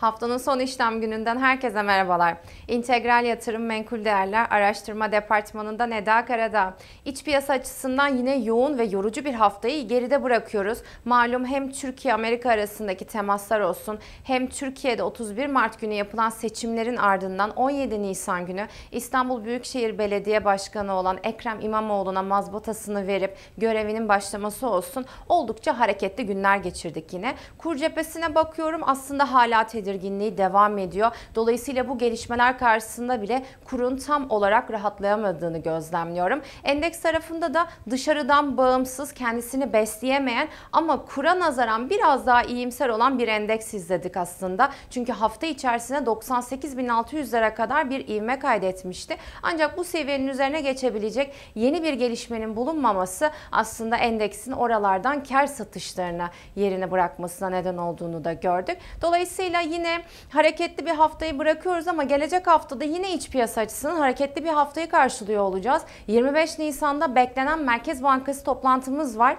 Haftanın son işlem gününden herkese merhabalar. İntegral Yatırım Menkul Değerler Araştırma Departmanı'nda Eda Karadağ. İç piyasa açısından yine yoğun ve yorucu bir haftayı geride bırakıyoruz. Malum hem Türkiye-Amerika arasındaki temaslar olsun hem Türkiye'de 31 Mart günü yapılan seçimlerin ardından 17 Nisan günü İstanbul Büyükşehir Belediye Başkanı olan Ekrem İmamoğlu'na mazbatasını verip görevinin başlaması olsun oldukça hareketli günler geçirdik yine. Kur cephesine bakıyorum aslında hala tedirgin tedirginliği devam ediyor. Dolayısıyla bu gelişmeler karşısında bile kurun tam olarak rahatlayamadığını gözlemliyorum. Endeks tarafında da dışarıdan bağımsız kendisini besleyemeyen ama kura nazaran biraz daha iyimser olan bir endeks izledik aslında. Çünkü hafta içerisinde 98.600'lere kadar bir ivme kaydetmişti. Ancak bu seviyenin üzerine geçebilecek yeni bir gelişmenin bulunmaması aslında endeksin oralardan kar satışlarına yerini bırakmasına neden olduğunu da gördük. Dolayısıyla yine yine hareketli bir haftayı bırakıyoruz ama gelecek haftada yine iç piyasa açısından hareketli bir haftayı karşılıyor olacağız. 25 Nisan'da beklenen Merkez Bankası toplantımız var.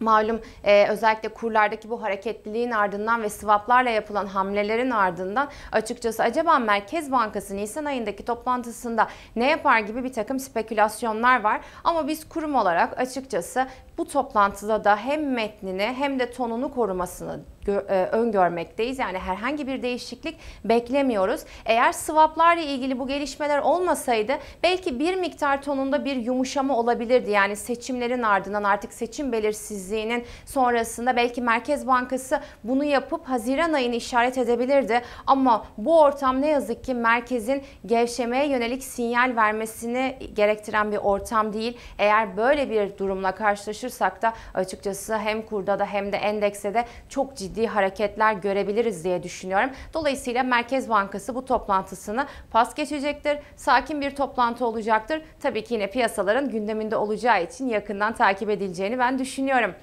Malum e, özellikle kurlardaki bu hareketliliğin ardından ve swaplarla yapılan hamlelerin ardından açıkçası acaba Merkez Bankası Nisan ayındaki toplantısında ne yapar gibi bir takım spekülasyonlar var. Ama biz kurum olarak açıkçası bu toplantıda da hem metnini hem de tonunu korumasını e, öngörmekteyiz. Yani herhangi bir değişiklik beklemiyoruz. Eğer swaplarla ilgili bu gelişmeler olmasaydı belki bir miktar tonunda bir yumuşama olabilirdi. Yani seçimlerin ardından artık seçim belirsizliğinin sonrasında belki Merkez Bankası bunu yapıp Haziran ayını işaret edebilirdi. Ama bu ortam ne yazık ki merkezin gevşemeye yönelik sinyal vermesini gerektiren bir ortam değil. Eğer böyle bir durumla karşılaşırsak çalışırsak da açıkçası hem kurda da hem de endekse de çok ciddi hareketler görebiliriz diye düşünüyorum. Dolayısıyla Merkez Bankası bu toplantısını pas geçecektir. Sakin bir toplantı olacaktır. Tabii ki yine piyasaların gündeminde olacağı için yakından takip edileceğini ben düşünüyorum.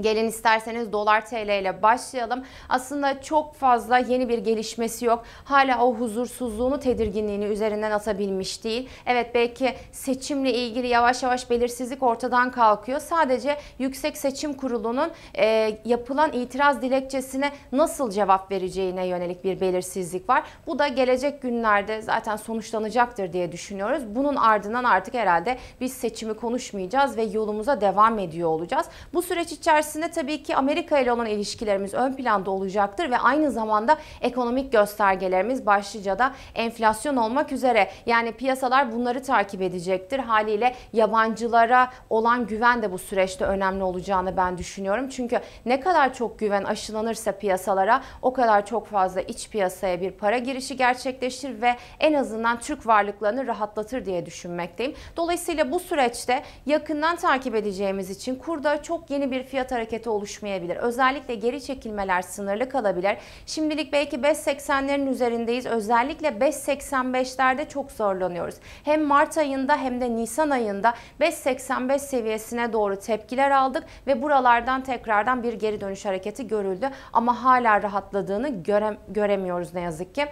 Gelin isterseniz dolar TL ile başlayalım. Aslında çok fazla yeni bir gelişmesi yok. Hala o huzursuzluğunu, tedirginliğini üzerinden atabilmiş değil. Evet belki seçimle ilgili yavaş yavaş belirsizlik ortadan kalkıyor. Sadece Yüksek Seçim Kurulu'nun e, yapılan itiraz dilekçesine nasıl cevap vereceğine yönelik bir belirsizlik var. Bu da gelecek günlerde zaten sonuçlanacaktır diye düşünüyoruz. Bunun ardından artık herhalde biz seçimi konuşmayacağız ve yolumuza devam ediyor olacağız. Bu süreç içerisinde içerisinde tabii ki Amerika ile olan ilişkilerimiz ön planda olacaktır ve aynı zamanda ekonomik göstergelerimiz başlıca da enflasyon olmak üzere. Yani piyasalar bunları takip edecektir. Haliyle yabancılara olan güven de bu süreçte önemli olacağını ben düşünüyorum. Çünkü ne kadar çok güven aşılanırsa piyasalara o kadar çok fazla iç piyasaya bir para girişi gerçekleşir ve en azından Türk varlıklarını rahatlatır diye düşünmekteyim. Dolayısıyla bu süreçte yakından takip edeceğimiz için kurda çok yeni bir fiyat hareketi oluşmayabilir. Özellikle geri çekilmeler sınırlı kalabilir. Şimdilik belki 5.80'lerin üzerindeyiz. Özellikle 5.85'lerde çok zorlanıyoruz. Hem Mart ayında hem de Nisan ayında 5.85 seviyesine doğru tepkiler aldık ve buralardan tekrardan bir geri dönüş hareketi görüldü. Ama hala rahatladığını göre göremiyoruz ne yazık ki.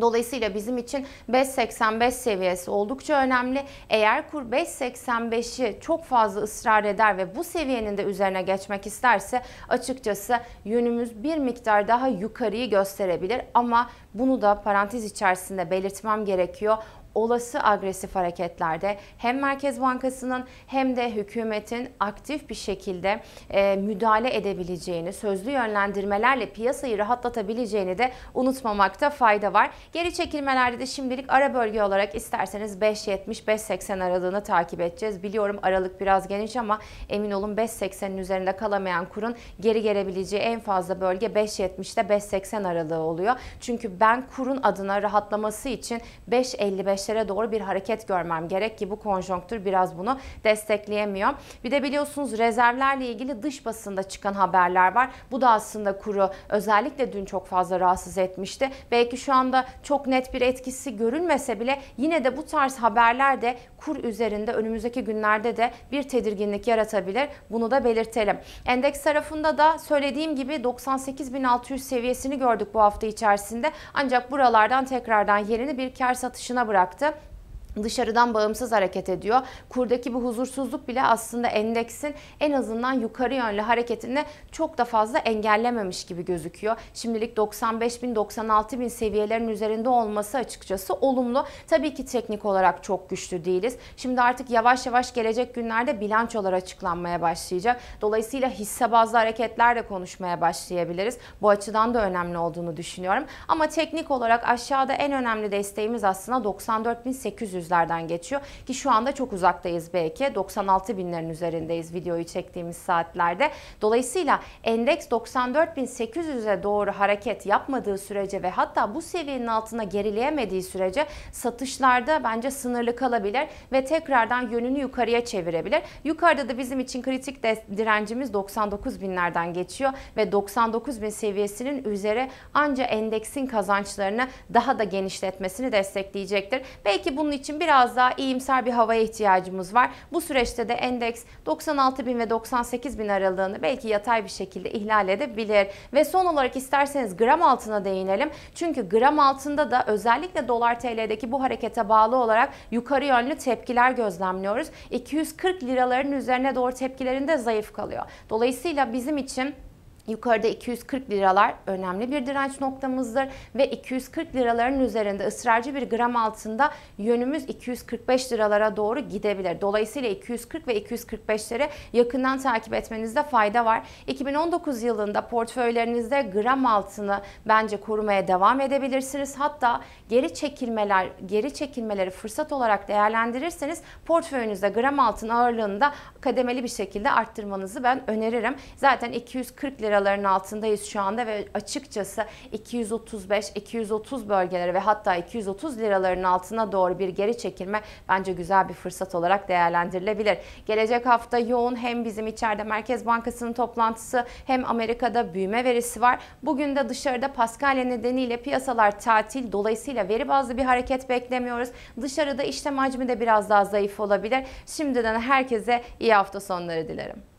Dolayısıyla bizim için 5.85 seviyesi oldukça önemli. Eğer kur 5.85'i çok fazla ısrar eder ve bu seviyenin de üzerine geçmek isterse açıkçası yönümüz bir miktar daha yukarıyı gösterebilir. Ama bunu da parantez içerisinde belirtmem gerekiyor olası agresif hareketlerde hem Merkez Bankası'nın hem de hükümetin aktif bir şekilde e, müdahale edebileceğini, sözlü yönlendirmelerle piyasayı rahatlatabileceğini de unutmamakta fayda var. Geri çekilmelerde de şimdilik ara bölge olarak isterseniz 5.70-5.80 aralığını takip edeceğiz. Biliyorum aralık biraz geniş ama emin olun 5.80'in üzerinde kalamayan kurun geri gelebileceği en fazla bölge 5.70'te 5.80 aralığı oluyor. Çünkü ben kurun adına rahatlaması için 5.55 %5'lere doğru bir hareket görmem gerek ki bu konjonktür biraz bunu destekleyemiyor. Bir de biliyorsunuz rezervlerle ilgili dış basında çıkan haberler var. Bu da aslında kuru özellikle dün çok fazla rahatsız etmişti. Belki şu anda çok net bir etkisi görülmese bile yine de bu tarz haberler de kur üzerinde önümüzdeki günlerde de bir tedirginlik yaratabilir. Bunu da belirtelim. Endeks tarafında da söylediğim gibi 98.600 seviyesini gördük bu hafta içerisinde. Ancak buralardan tekrardan yerini bir kar satışına bıraktı olacaktı dışarıdan bağımsız hareket ediyor. Kurdaki bu huzursuzluk bile aslında endeksin en azından yukarı yönlü hareketini çok da fazla engellememiş gibi gözüküyor. Şimdilik 95 bin 96 bin seviyelerin üzerinde olması açıkçası olumlu. Tabii ki teknik olarak çok güçlü değiliz. Şimdi artık yavaş yavaş gelecek günlerde bilançolar açıklanmaya başlayacak. Dolayısıyla hisse bazlı hareketler de konuşmaya başlayabiliriz. Bu açıdan da önemli olduğunu düşünüyorum. Ama teknik olarak aşağıda en önemli desteğimiz aslında 94.800 900'lerden geçiyor ki şu anda çok uzaktayız belki 96 binlerin üzerindeyiz videoyu çektiğimiz saatlerde. Dolayısıyla endeks 94.800'e doğru hareket yapmadığı sürece ve hatta bu seviyenin altına gerileyemediği sürece satışlarda bence sınırlı kalabilir ve tekrardan yönünü yukarıya çevirebilir. Yukarıda da bizim için kritik direncimiz 99 binlerden geçiyor ve 99 bin seviyesinin üzeri ancak endeksin kazançlarını daha da genişletmesini destekleyecektir. Belki bunun için için biraz daha iyimser bir havaya ihtiyacımız var. Bu süreçte de endeks 96 bin ve 98 bin aralığını belki yatay bir şekilde ihlal edebilir. Ve son olarak isterseniz gram altına değinelim. Çünkü gram altında da özellikle dolar TL'deki bu harekete bağlı olarak yukarı yönlü tepkiler gözlemliyoruz. 240 liraların üzerine doğru tepkilerinde zayıf kalıyor. Dolayısıyla bizim için Yukarıda 240 liralar önemli bir direnç noktamızdır ve 240 liraların üzerinde ısrarcı bir gram altında yönümüz 245 liralara doğru gidebilir. Dolayısıyla 240 ve 245'lere yakından takip etmenizde fayda var. 2019 yılında portföylerinizde gram altını bence korumaya devam edebilirsiniz. Hatta geri çekilmeler, geri çekilmeleri fırsat olarak değerlendirirseniz portföyünüzde gram altın ağırlığında kademeli bir şekilde arttırmanızı ben öneririm. Zaten 240 lira liraların altındayız şu anda ve açıkçası 235-230 bölgeleri ve hatta 230 liraların altına doğru bir geri çekilme bence güzel bir fırsat olarak değerlendirilebilir. Gelecek hafta yoğun hem bizim içeride Merkez Bankası'nın toplantısı hem Amerika'da büyüme verisi var. Bugün de dışarıda Paskalya nedeniyle piyasalar tatil dolayısıyla veri bazlı bir hareket beklemiyoruz. Dışarıda işlem hacmi de biraz daha zayıf olabilir. Şimdiden herkese iyi hafta sonları dilerim.